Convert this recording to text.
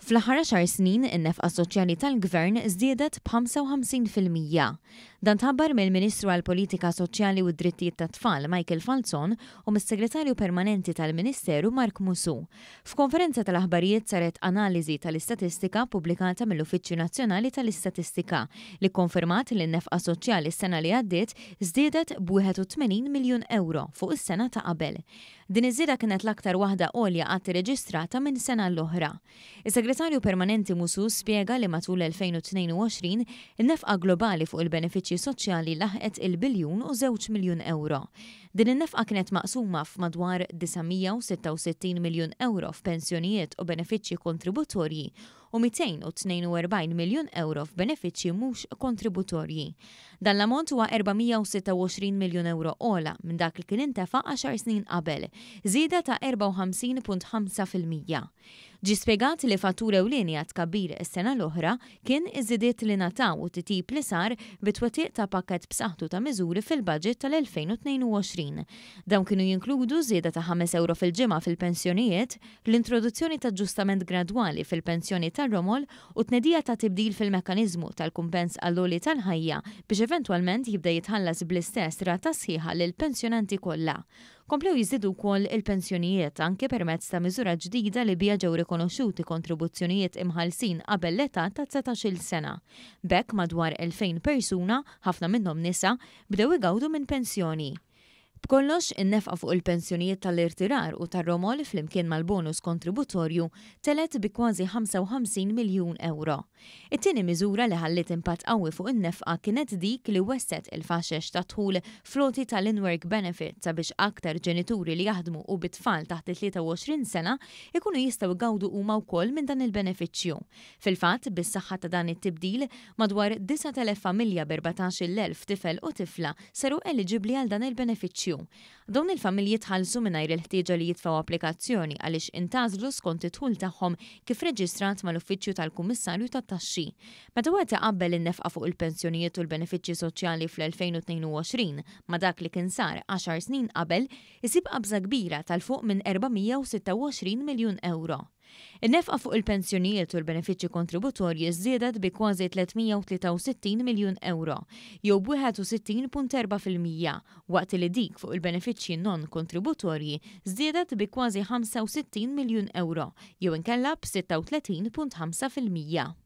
Fl-ħara xar snin, in-nefqa soċjali tal-gvern żdiedet b'55%. Dan tħabbar mill-Ministru għal politika Soċjali u d-Drittijiet tat-Tfal Michael Falzon u mis-Segretarju Permanenti tal-Ministeru Mark Musu. F'konferenza tal-aħbarijiet saret analiżi tal-istatistika pubblikata mill-Uffiċċju Nazzjonali tal-Istatistika li konfermat li n-nefqa soċjali s-sena li għaddiet żdiedet b'81 miljun euro fuq is-sena ta' qabel. Din iż-żieda kienet l-aktar waħda għolja għat reġistrata minn sena l-oħra. Is-Segretarju Permanenti Musu spiega li matul 2022 in-nefqa globali fuq il-benefiċċji soċjali laħqet il-biljun u żewġ miljun euro. Din in-nefqa kienet maqsuma f'madwar 966 miljun euro f'pensjonijiet u benefiċċji kontributorji u 242 miljon euro f'benefiċċji mhux kontributorji. Dan l-ammont huwa 426 miljon euro ola minn dak li kien intefa' 10 snin qabel, żieda ta' 54.5 fil-mija. Ġi spiegat li fattura u għat kabir s sena l-oħra kien iżidiet li nataw u titib li sar bitwetiq ta' pakket b'saħħtu ta' miżuri fil-budget tal-2022. Dawn kienu jinkludu żieda ta' 5 euro fil-ġimgħa fil-pensjonijiet, l-introduzzjoni ta' ġustament gradwali fil-pensjoni tar-romol u tnedija ta' tibdil fil-mekkaniżmu tal-kumpens għall-oli tal-ħajja biex eventwalment jibda jitħallas bl-istess rata sħiħa l pensjonanti kollha. Komplew jizidu kol il-pensjonijiet anke permezz ta' miżura ġdida li bija ġew rikonoxxuti kontribuzzjonijiet imħalsin qabel l-età ta' 19 sena. Bekk madwar 2000 persuna, ħafna minnhom nisa, bdew igawdu minn pensjoni. B'kollox, in-nefqa fuq il-pensjonijiet tal-irtirar u tar-romol flimkien mal-bonus kontributorju telet bi kważi 55 miljun euro. It-tieni miżura li ħallit impatt qawwi fuq in-nefqa kienet dik li wesset il-faxex ta' tħul floti tal inwork benefit sabiex aktar ġenituri li jaħdmu u bit-tfal taħt 23 sena ikunu jistgħu gawdu huma wkoll minn dan il-benefiċċju. Fil-fatt, bis-saħħa ta' dan it-tibdil madwar 9,000 familja b'14,000 tifel u tifla seru eligibbli għal dan il-benefiċċju eżempju. Dawn il-familji tħallsu mingħajr il-ħtieġa li jitfaw applikazzjoni għaliex intażlu skont it-tul tagħhom kif reġistrat mal-Uffiċċju tal-Kummissarju tat-Taxxi. Meta wieħed iqabbel in-nefqa fuq il-pensjonijiet u l-benefiċċji soċjali fl-2022 ma dak li kien sar 10 snin qabel, isib qabża kbira tal-fuq minn 426 miljun euro. Il-nefqa fuq il-pensjonijiet u l-benefiċċji kontributorji żdiedet bi kważi 363 miljun euro, jew 614 waqt li dik fuq il-benefiċċji non kontributorji żdiedet bi kważi 65 miljun euro, jew inkella b'36.5%.